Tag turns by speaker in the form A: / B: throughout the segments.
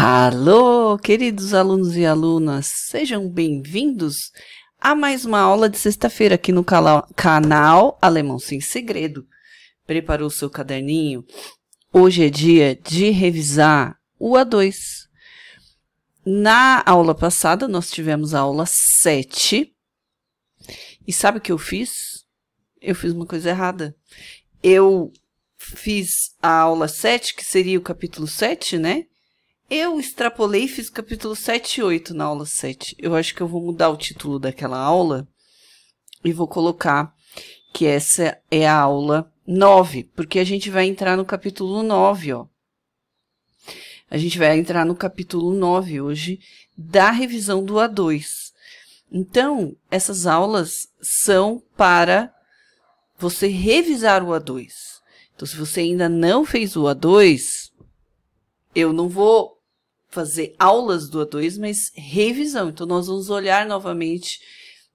A: Alô, queridos alunos e alunas, sejam bem-vindos a mais uma aula de sexta-feira aqui no canal Alemão Sem Segredo. Preparou seu caderninho? Hoje é dia de revisar o A2. Na aula passada, nós tivemos a aula 7. E sabe o que eu fiz? Eu fiz uma coisa errada. Eu fiz a aula 7, que seria o capítulo 7, né? Eu extrapolei e fiz capítulo 7 e 8 na aula 7. Eu acho que eu vou mudar o título daquela aula e vou colocar que essa é a aula 9, porque a gente vai entrar no capítulo 9, ó. A gente vai entrar no capítulo 9 hoje da revisão do A2. Então, essas aulas são para você revisar o A2. Então, se você ainda não fez o A2, eu não vou fazer aulas do A2, mas revisão. Então, nós vamos olhar novamente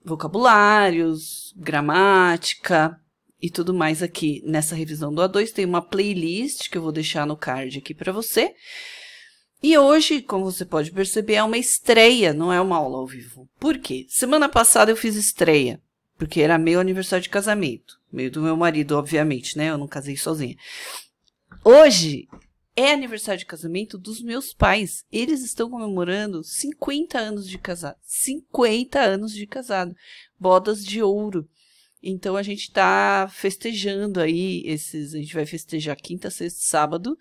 A: vocabulários, gramática e tudo mais aqui nessa revisão do A2. Tem uma playlist que eu vou deixar no card aqui para você. E hoje, como você pode perceber, é uma estreia, não é uma aula ao vivo. Por quê? Semana passada eu fiz estreia, porque era meu aniversário de casamento. Meio do meu marido, obviamente, né? Eu não casei sozinha. Hoje é aniversário de casamento dos meus pais. Eles estão comemorando 50 anos de casado. 50 anos de casado. Bodas de ouro. Então a gente tá festejando aí esses. A gente vai festejar quinta, sexta, sábado.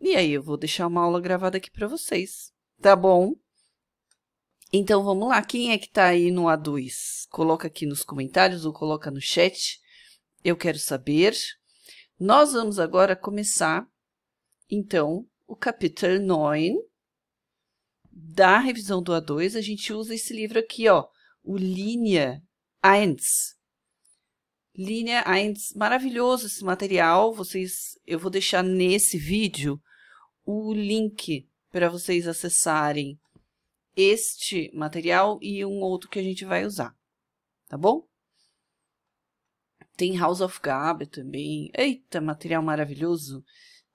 A: E aí eu vou deixar uma aula gravada aqui para vocês. Tá bom? Então vamos lá. Quem é que tá aí no A2? Coloca aqui nos comentários ou coloca no chat. Eu quero saber. Nós vamos agora começar então, o capítulo 9 da revisão do A2, a gente usa esse livro aqui, ó, o Linha 1. Linha 1, maravilhoso esse material. Vocês, eu vou deixar nesse vídeo o link para vocês acessarem este material e um outro que a gente vai usar, tá bom? Tem House of Gabi também. Eita, material maravilhoso!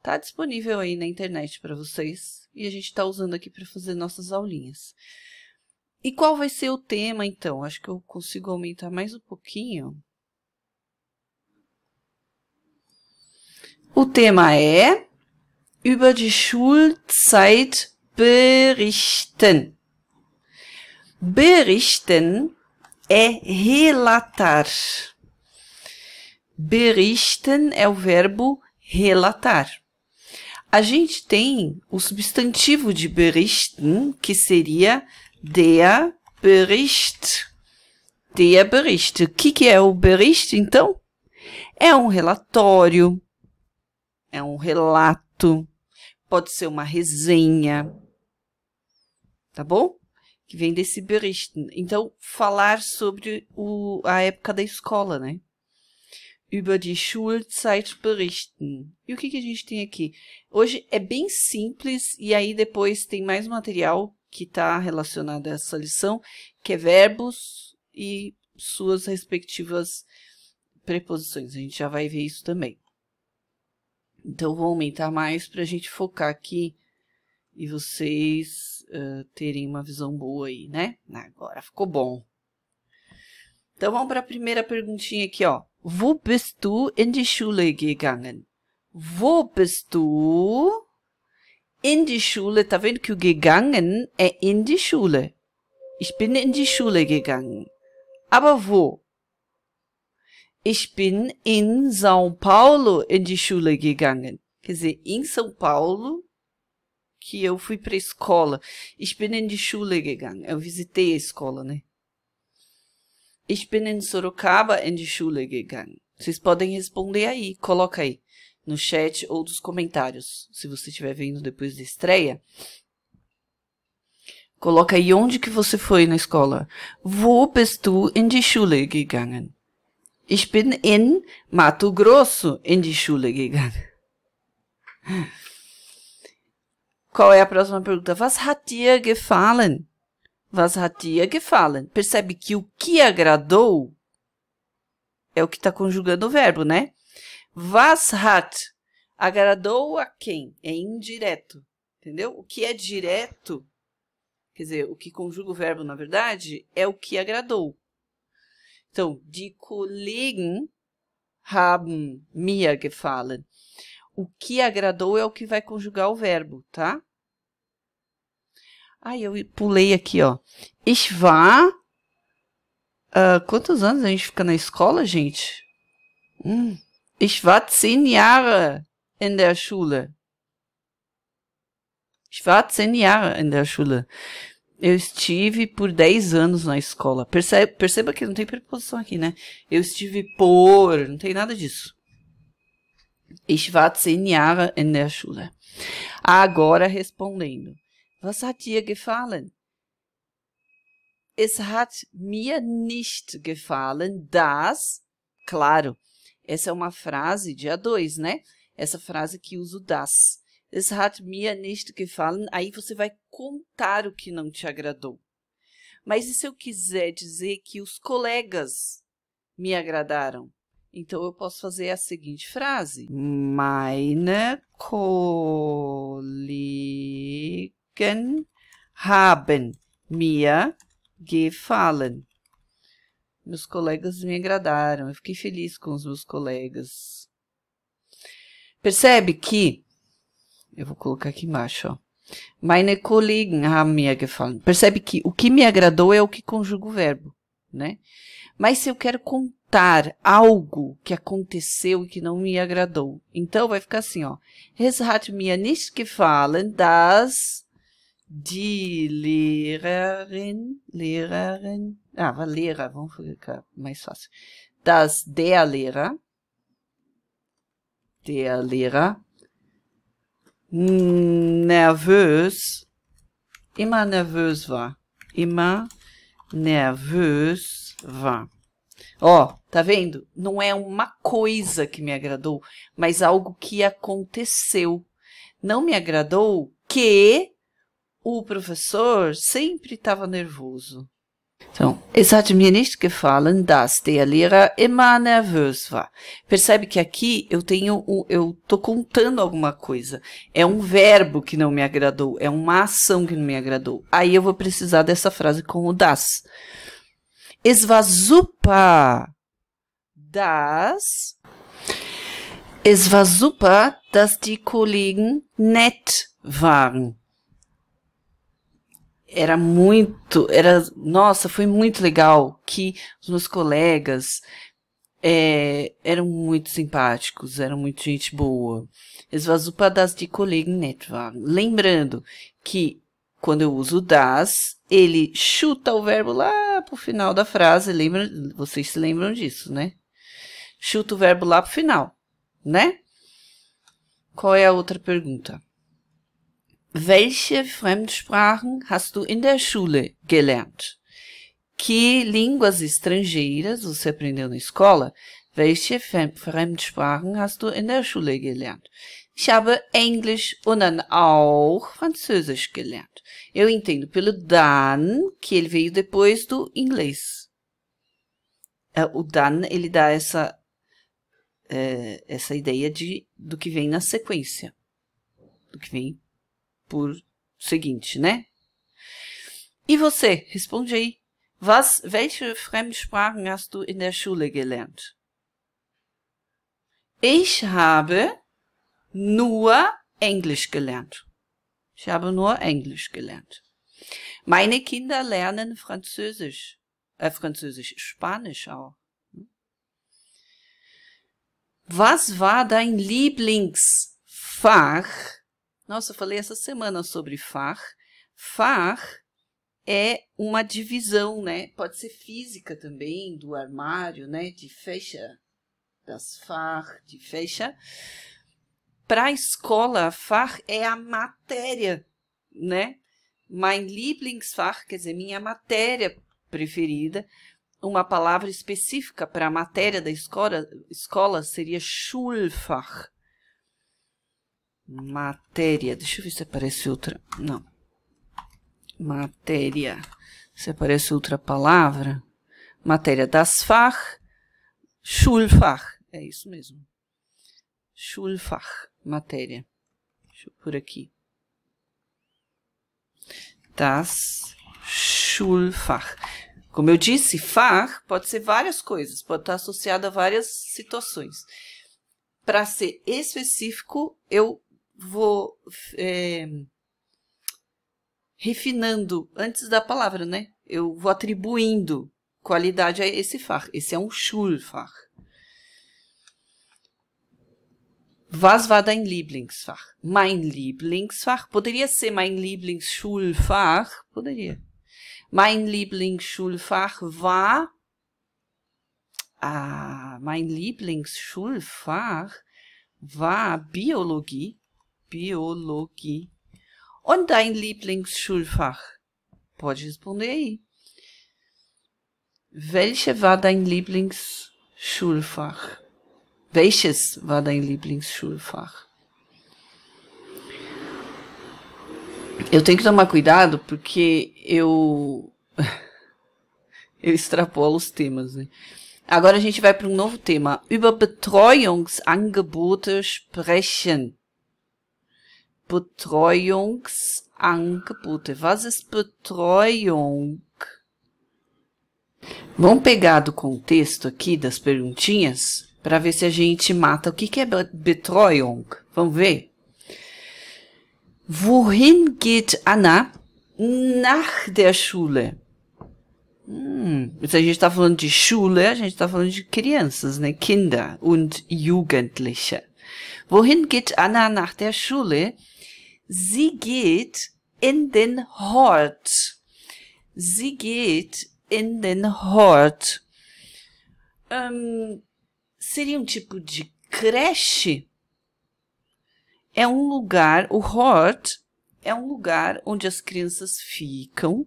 A: Tá disponível aí na internet para vocês e a gente está usando aqui para fazer nossas aulinhas. E qual vai ser o tema, então? Acho que eu consigo aumentar mais um pouquinho. O tema é über die Schulzeit berichten. Berichten é relatar. Berichten é o verbo relatar a gente tem o substantivo de berichten, hum, que seria der Bericht. Der Bericht. O que, que é o Bericht, então? É um relatório, é um relato, pode ser uma resenha, tá bom? Que vem desse Bericht. Então, falar sobre o, a época da escola, né? über die Schulzeit berichten. E o que, que a gente tem aqui? Hoje é bem simples, e aí depois tem mais material que está relacionado a essa lição, que é verbos e suas respectivas preposições. A gente já vai ver isso também. Então, vou aumentar mais para a gente focar aqui e vocês uh, terem uma visão boa aí, né? Agora ficou bom. Então, vamos para a primeira perguntinha aqui, ó. Wo bist du in die Schule gegangen? Wo bist du in die Schule? Tá vendo que gegangen é äh, in die Schule. Ich bin in die Schule gegangen. Aber wo? Ich bin in São Paulo in die Schule gegangen. Quer dizer, em São Paulo que eu fui pra escola. Ich bin in die Schule gegangen. Eu visitei a escola, né? Ich bin in Sorocaba in die Schule gegangen. Vocês podem responder aí, coloca aí no chat ou dos comentários, se você estiver vendo depois da estreia. Coloca aí onde que você foi na escola. Wo bist du in die Schule gegangen? Ich bin in Mato Grosso in die Schule gegangen. Qual é a próxima pergunta? Was hat dir gefallen? Was hat ihr gefallen? Percebe que o que agradou é o que está conjugando o verbo, né? Was hat agradou a quem? É indireto, entendeu? O que é direto, quer dizer, o que conjuga o verbo, na verdade, é o que agradou. Então, die Kollegen haben mir gefallen. O que agradou é o que vai conjugar o verbo, tá? Ai, eu pulei aqui, ó. Ich ah, Uh, quantos anos a gente fica na escola, gente? Hum. Ich zehn Jahre in der Schule. Ich zehn Jahre in der Schule. Eu estive por 10 anos na escola. Perceba, perceba que não tem preposição aqui, né? Eu estive por. Não tem nada disso. Ich war zehn Jahre in der Schule. Agora respondendo. Was hat dir gefallen? Es hat mir nicht gefallen, das. Claro, essa é uma frase dia 2 né? Essa frase que uso das. Es hat mir nicht gefallen. Aí você vai contar o que não te agradou. Mas e se eu quiser dizer que os colegas me agradaram? Então eu posso fazer a seguinte frase: Meine Kollegen Fragen haben mir gefallen. Meus colegas me agradaram, eu fiquei feliz com os meus colegas. Percebe que, eu vou colocar aqui embaixo, ó. Meine Kollegen haben mir gefallen. Percebe que o que me agradou é o que conjuga o verbo, né? Mas se eu quero contar algo que aconteceu e que não me agradou, então vai ficar assim, ó. Es hat mir nicht gefallen, dass de Lehrerin, Lehrerin, ah, Lehrer, vamos ficar mais fácil, das der Lehrer, der Lehrer, nervös, immer nervös war, immer nervös war. Ó, oh, tá vendo? Não é uma coisa que me agradou, mas algo que aconteceu. Não me agradou que o professor sempre estava nervoso. Então, es hat mir nicht gefallen, dass der Lehrer immer nervös war. Percebe que aqui eu tenho, eu tô contando alguma coisa. É um verbo que não me agradou, é uma ação que não me agradou. Aí eu vou precisar dessa frase com o das. Es war super, das, es war super, dass die Kollegen nett waren era muito, era, nossa, foi muito legal que os meus colegas é, eram muito simpáticos, eram muito gente boa. Es war das de colega Kollegen Lembrando que quando eu uso das, ele chuta o verbo lá pro final da frase, lembra, vocês se lembram disso, né? Chuta o verbo lá pro final, né? Qual é a outra pergunta? Welche Fremdsprachen hast du in der Schule gelernt? Que línguas estrangeiras você aprendeu na escola? Welche Fremdsprachen hast du in der Schule gelernt? Ich habe Englisch und dann auch Französisch gelernt. Eu entendo pelo dann, que ele veio depois do inglês. É, o dann, ele dá essa, é, essa ideia de, do que vem na sequência. Do que vem por seguinte, né? E você? Responde aí. Was, welche Fremdsprachen hast du in der Schule gelernt? Ich habe nur Englisch gelernt. Ich habe nur Englisch gelernt. Meine Kinder lernen Französisch, äh, Französisch, Spanisch auch. Was war dein Lieblingsfach Nossa, eu falei essa semana sobre FAR. FAR é uma divisão, né? Pode ser física também, do armário, né? De fecha, das FAR, de fecha. Para a escola, FAR é a matéria, né? Mein Lieblingsfach, quer dizer, minha matéria preferida. Uma palavra específica para a matéria da escola, escola seria Schulfach. Matéria. Deixa eu ver se aparece outra. Não. Matéria. Se aparece outra palavra. Matéria das Fach. Schulfach. É isso mesmo. Schulfach. Matéria. por aqui. Das Schulfach. Como eu disse, fach pode ser várias coisas, pode estar associado a várias situações. Para ser específico, eu vou é, refinando antes da palavra, né? Eu vou atribuindo qualidade a esse far. Esse é um Schulfach. Was war dein Lieblingsfach? Mein Lieblingsfach. Poderia ser mein Lieblingsschulfach? Poderia. Mein Lieblingsschulfach war. Ah, mein Lieblingsschulfach war Biologie. Biologie. Und dein Lieblingsschulfach? Pode responder aí. Welche war dein Lieblingsschulfach? Welches war dein Lieblingsschulfach? Eu tenho que tomar cuidado porque eu eu extrapolo os temas, né? Agora a gente vai para um novo tema. Über Betreuungsangebote sprechen. Betreuungangebote. Was ist Betreuung? Vamos pegar do contexto aqui das perguntinhas para ver se a gente mata. O que, que é Betreuung? Vamos ver. Wohin geht Anna nach der Schule? Hum, se a gente está falando de Schule, a gente está falando de crianças, né? Kinder und Jugendliche. Wohin geht Anna nach der Schule? Sie geht in den Hort. Sie geht in den Hort. Um, seria um tipo de creche? É um lugar, o Hort é um lugar onde as crianças ficam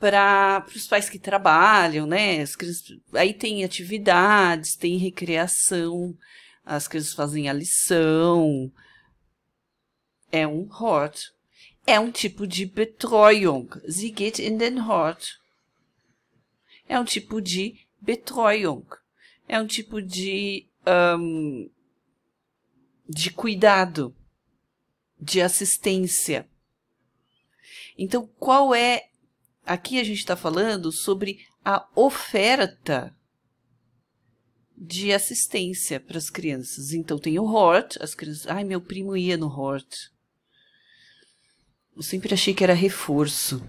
A: para os pais que trabalham, né? Crianças, aí tem atividades, tem recreação, as crianças fazem a lição, é um Hort. É um tipo de Betreuung. Sie geht in den Hort. É um tipo de Betreuung. É um tipo de. Um, de cuidado, de assistência. Então, qual é. Aqui a gente está falando sobre a oferta de assistência para as crianças. Então tem o Hort, as crianças, ai meu primo ia no Hort. Eu sempre achei que era reforço.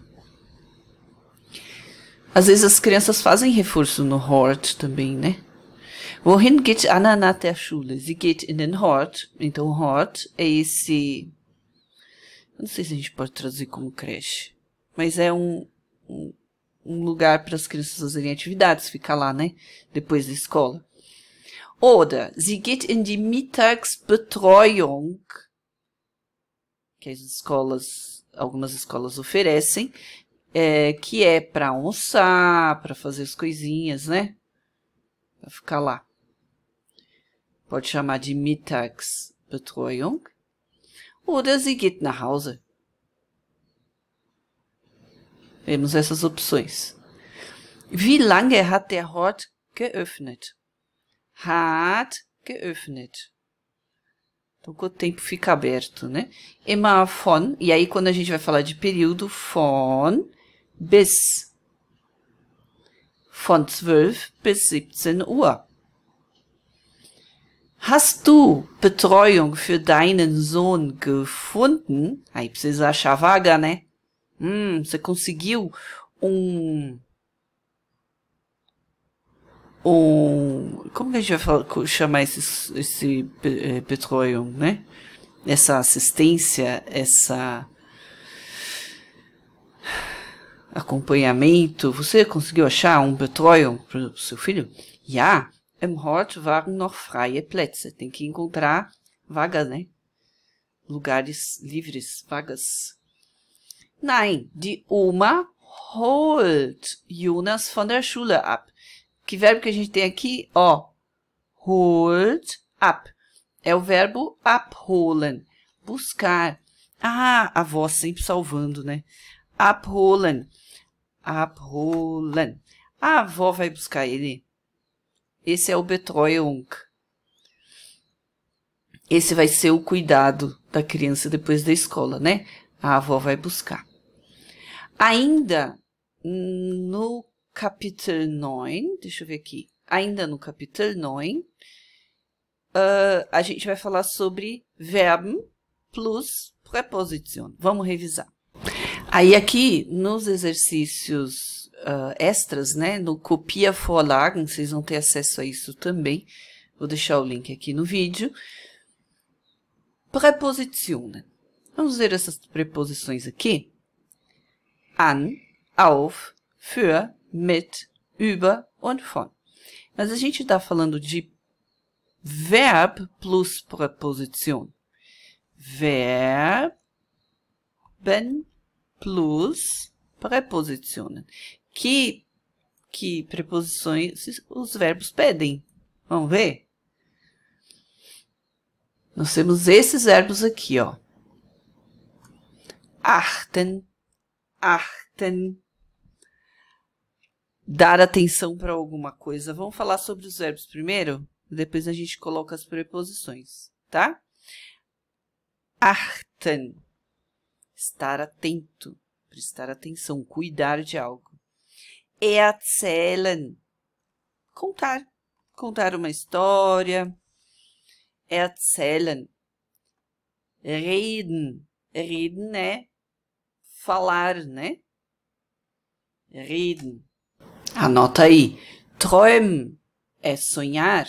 A: Às vezes as crianças fazem reforço no Hort também, né? Wohin geht Anna nach der Schule? Sie geht in den Hort. Então, Hort é esse. Não sei se a gente pode traduzir como creche. Mas é um, um, um lugar para as crianças fazerem atividades, ficar lá, né? Depois da escola. Oder sie geht in die Mittagsbetreuung. Que é as escolas algumas escolas oferecem, é, que é para almoçar, para fazer as coisinhas, né? Para ficar lá. Pode chamar de Mittagsbetreuung. Oder sie geht nach Hause. Vemos essas opções. Wie lange hat der Hort geöffnet? Hat geöffnet. Então, o tempo fica aberto, né? Ema von, e aí quando a gente vai falar de período, von bis. Von 12 bis 17 Uhr. Hast du Betreuung für deinen Sohn gefunden? Aí precisa achar vaga, né? Hum, você conseguiu um ou como que a gente vai falar, chamar esse, esse eh, petróleo, né? Essa assistência, essa acompanhamento. Você conseguiu achar um petróleo para o seu filho? Ja, im é Hort waren noch freie é Plätze. Tem que encontrar vaga, né? Lugares livres, vagas. Nein, die Oma holt Jonas von der Schule ab. Que verbo que a gente tem aqui? Ó, hold up. É o verbo upholen, buscar. Ah, a voz sempre salvando, né? Upholen, upholen. A avó vai buscar ele. Esse é o betreuung. Esse vai ser o cuidado da criança depois da escola, né? A avó vai buscar. Ainda no Capítulo 9, deixa eu ver aqui, ainda no capítulo 9, uh, ah, a gente vai falar sobre Verben plus preposition. Vamos revisar. Aí aqui, nos exercícios uh, extras, né, no Copia Vorlagen, vocês vão ter acesso a isso também. Vou deixar o link aqui no vídeo. preposition. Né? Vamos ver essas preposições aqui. An, auf, für, mit, über und von. Mas a gente está falando de verb plus preposição. Verben plus preposicionem. Que, que preposições os verbos pedem? Vamos ver? Nós temos esses verbos aqui, ó. Achten, achten, dar atenção para alguma coisa. Vamos falar sobre os verbos primeiro, depois a gente coloca as preposições, tá? Achtan, estar atento, prestar atenção, cuidar de algo. Erzählen, contar, contar uma história. Erzählen, reden, reden é falar, né? Reden. Anota aí. Träumen é sonhar.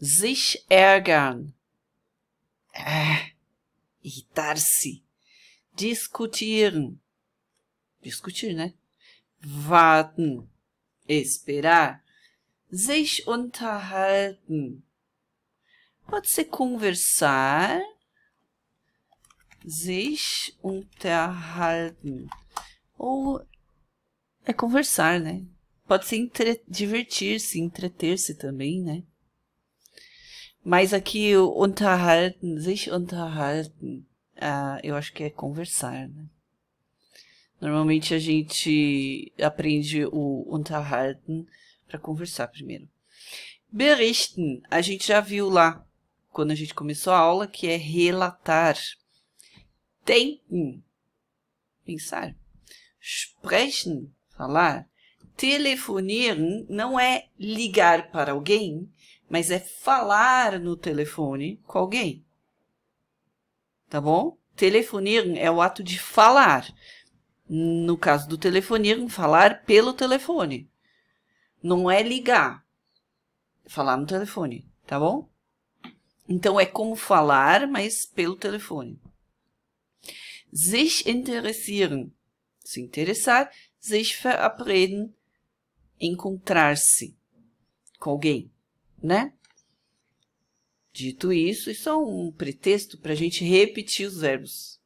A: Sich ärgern é irritar-se. Diskutieren Discutir, né? Warten. Esperar. Sich unterhalten. Pode ser conversar. Sich unterhalten. Ou é conversar, né? Pode ser entre... divertir-se, entreter-se também, né? Mas aqui o unterhalten, sich unterhalten, ah, eu acho que é conversar, né? Normalmente a gente aprende o unterhalten para conversar primeiro. Berichten, a gente já viu lá quando a gente começou a aula que é relatar. Denken, pensar. Sprechen, falar, telefonir não é ligar para alguém, mas é falar no telefone com alguém. Tá bom? telefonir é o ato de falar. No caso do telefonir falar pelo telefone. Não é ligar. Falar no telefone, tá bom? Então é como falar, mas pelo telefone. Sich interessieren. Se interessar sich verabreden, encontrar-se com alguém, né? Dito isso, isso é um pretexto para a gente repetir os verbos.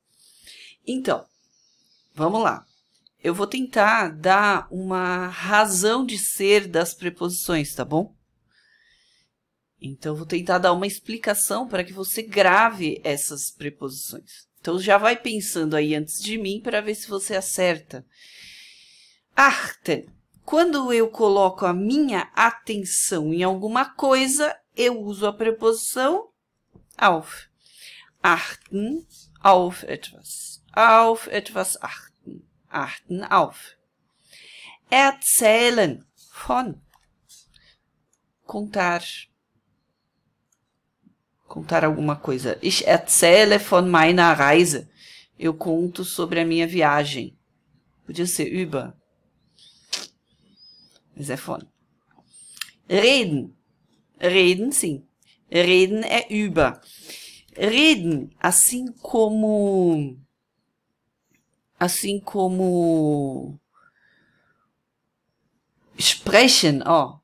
A: Então, vamos lá. Eu vou tentar dar uma razão de ser das preposições, tá bom? Então, vou tentar dar uma explicação para que você grave essas preposições. Então, já vai pensando aí antes de mim para ver se você acerta arte. Quando eu coloco a minha atenção em alguma coisa, eu uso a preposição auf. Achten auf etwas. Auf etwas achten. Achten auf. Erzählen von. Contar. Contar alguma coisa. Ich erzähle von meiner Reise. Eu conto sobre a minha viagem. Podia ser über é Davon. Reden. Reden, sim. Reden é über. Reden, assim como. Assim como. Sprechen, ó.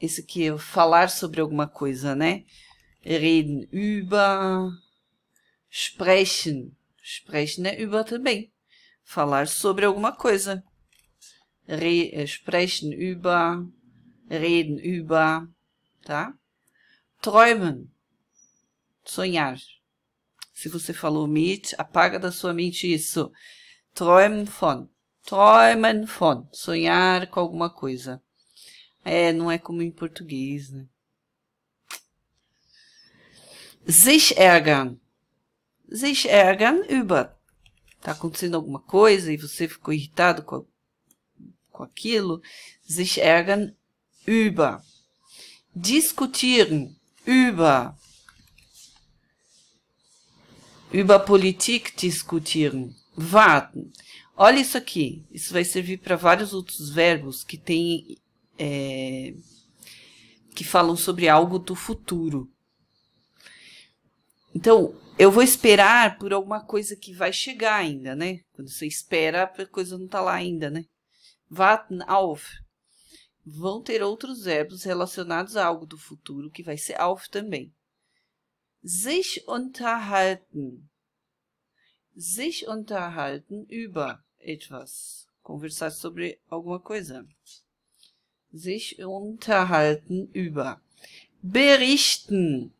A: Isso aqui é falar sobre alguma coisa, né? Reden über. Sprechen. Sprechen é über também. Falar sobre alguma coisa re, äh, sprechen über, reden über, tá? Träumen, sonhar. Se você falou mit, apaga da sua mente isso. Träumen von, träumen von, sonhar com alguma coisa. É, não é como em português, né? Sich ärgern. Sich ärgern über. Tá acontecendo alguma coisa e você ficou irritado com com aquilo, sich ärgern über. Diskutieren über. Über Politik diskutieren. Warten. Olha isso aqui. Isso vai servir para vários outros verbos que têm. É, que falam sobre algo do futuro. Então, eu vou esperar por alguma coisa que vai chegar ainda, né? Quando você espera, a coisa não está lá ainda, né? Warten auf. Vão ter outros verbos relacionados a algo do futuro, que vai ser auf também. Sich unterhalten. Sich unterhalten über etwas. Conversar sobre alguma coisa. Sich unterhalten über. Berichten.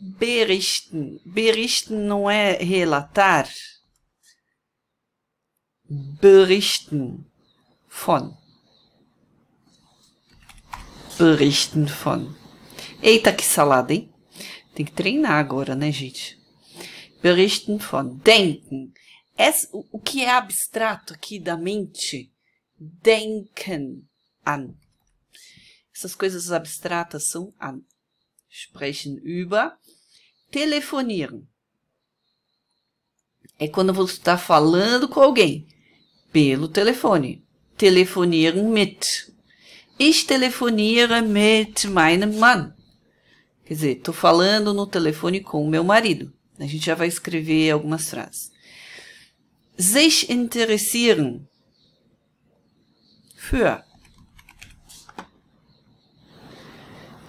A: Berichten. Berichten não é relatar. Berichten von. Berichten von. Eita, que salada, hein? Tem que treinar agora, né, gente? Berichten von. Denken. Essa, o que é abstrato aqui da mente? Denken an. Essas coisas abstratas são an. Sprechen über. Telefonieren. É quando você está falando com alguém pelo telefone telefonieren mit. Ich telefoniere mit meinem Mann. Quer dizer, estou falando no telefone com o meu marido. A gente já vai escrever algumas frases. Sich interessieren für.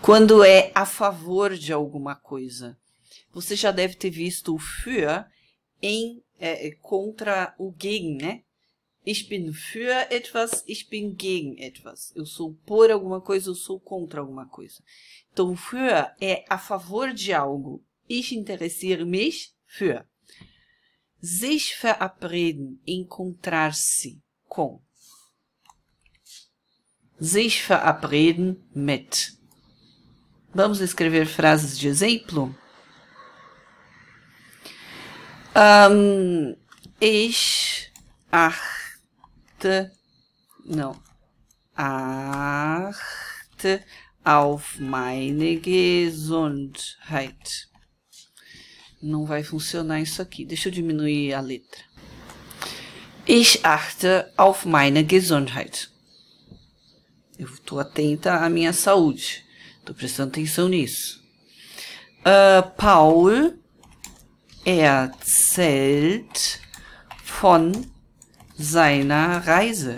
A: Quando é a favor de alguma coisa. Você já deve ter visto o für em, é, é contra o gegen, né? Ich bin für etwas, ich bin gegen etwas. Eu sou por alguma coisa, eu sou contra alguma coisa. Então, für é a favor de algo. Ich interessiere mich für. Sich verabreden, encontrar-se com. Sich verabreden mit. Vamos escrever frases de exemplo? Um, ich ach Arte, não, Arte auf meine Gesundheit. Não vai funcionar isso aqui. Deixa eu diminuir a letra. Ich achte auf meine Gesundheit. Eu estou atenta à minha saúde. Estou prestando atenção nisso. Uh, Paul erzählt von seiner Reise.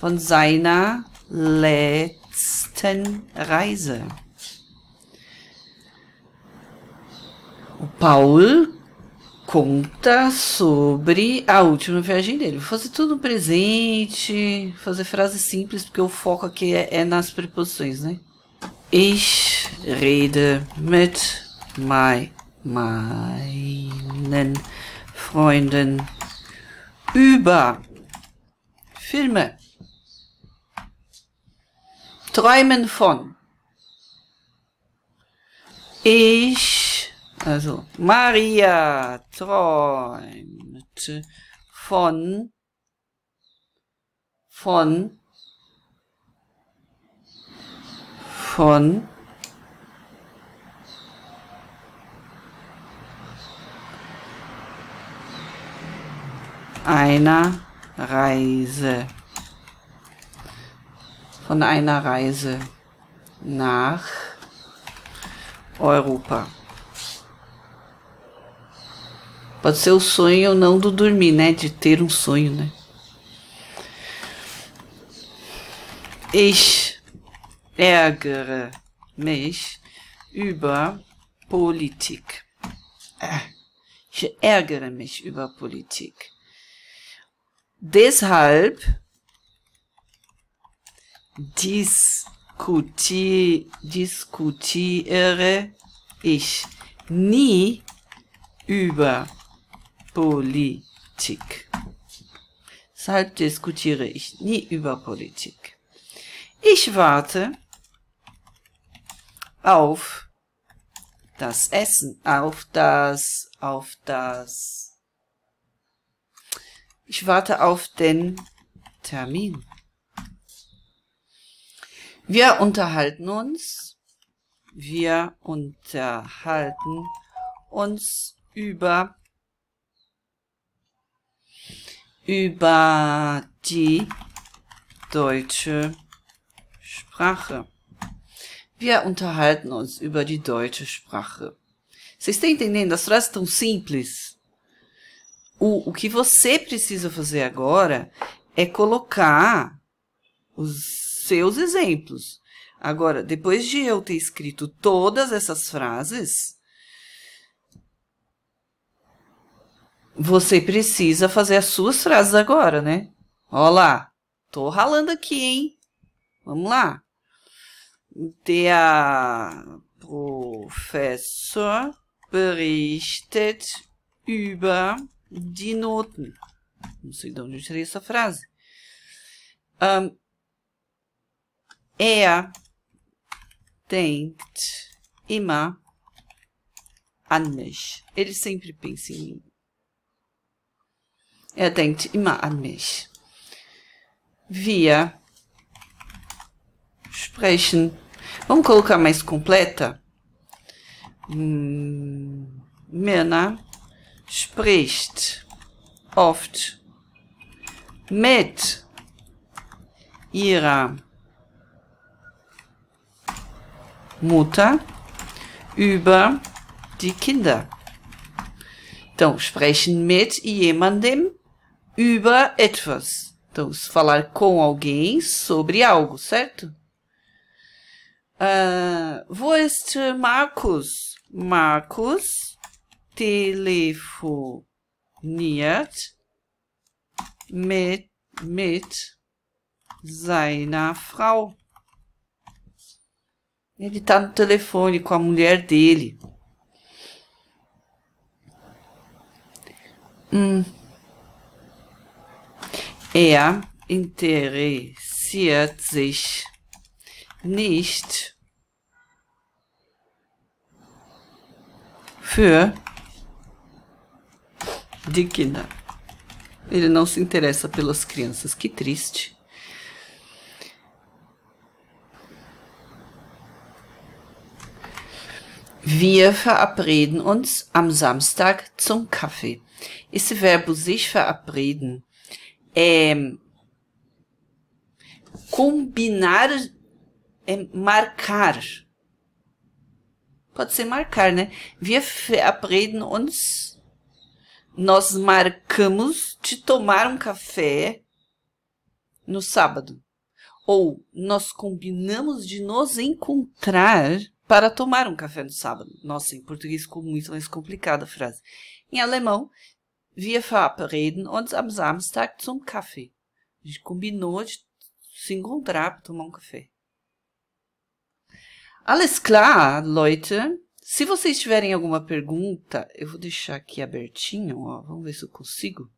A: Von seiner letzten Reise. O Paul conta sobre a última viagem dele. Vou fazer tudo presente, fazer frases simples, porque o foco aqui é, é nas preposições, né? Ich rede mit my, meinen Freunden über Filme. Träumen von. Ich, also Maria träumt von, von, von einer Reise. Von einer Reise nach Europa. Pode ser o sonho não do dormir, né? De ter um sonho, né? Ich ärgere mich über Politik. Ah, ich ärgere mich über Politik. deshalb diskuti diskutiere ich nie über Politik. Deshalb diskutiere ich nie über Politik. Ich warte auf das Essen, auf das, auf das ich warte auf den Termin. Wir unterhalten uns. Wir unterhalten uns über über die deutsche Sprache. Wir unterhalten uns über die deutsche Sprache. Sie tentem in den das tão simples. O, o que você precisa fazer agora é colocar os seus exemplos. Agora, depois de eu ter escrito todas essas frases, você precisa fazer as suas frases agora, né? Olá, lá, tô ralando aqui, hein? Vamos lá. Der Professor berichtet über de Noten. Não sei de onde eu tirei essa frase. Um, er é denkt immer an mich. Ele sempre pensa em mim. Er é denkt immer an mich. Via sprechen. Vamos colocar mais completa? Hum, Männer spricht oft mit ihrer Mutter über die Kinder. Então, sprechen mit jemandem über etwas. Então, falar com alguém sobre algo, certo? Uh, ah, wo ist Markus? Markus telefoniert mit, mit seiner Frau. Ele está no telefone com a mulher dele. Hum. Er interessiert sich nicht für digna. Ele não se interessa pelas crianças. Que triste. Wir verabreden uns am Samstag zum Kaffee. Esse verbo sich verabreden é combinar, é marcar. Pode ser marcar, né? Wir verabreden uns nós marcamos de tomar um café no sábado. Ou nós combinamos de nos encontrar para tomar um café no sábado. Nossa, em português ficou muito mais complicada a frase. Em alemão, wir verabreden uns am Samstag zum Kaffee. A gente combinou de se encontrar para tomar um café. Alles klar, Leute. Se vocês tiverem alguma pergunta, eu vou deixar aqui abertinho, ó, vamos ver se eu consigo.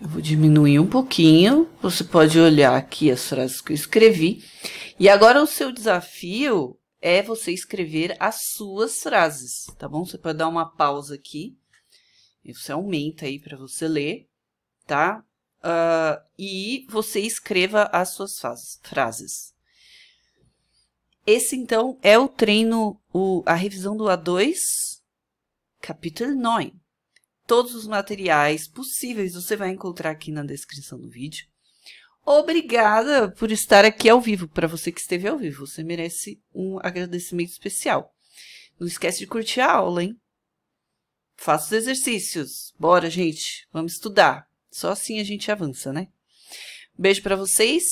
A: Eu vou diminuir um pouquinho, você pode olhar aqui as frases que eu escrevi. E agora o seu desafio é você escrever as suas frases, tá bom? Você pode dar uma pausa aqui, você aumenta aí para você ler, tá? Uh, e você escreva as suas frases. Esse, então, é o treino, o, a revisão do A2, capítulo 9. Todos os materiais possíveis você vai encontrar aqui na descrição do vídeo. Obrigada por estar aqui ao vivo, para você que esteve ao vivo. Você merece um agradecimento especial. Não esquece de curtir a aula, hein? Faça os exercícios. Bora, gente. Vamos estudar. Só assim a gente avança, né? Beijo para vocês.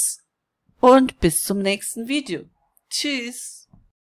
A: Und bis zum nächsten Video. Tschüss.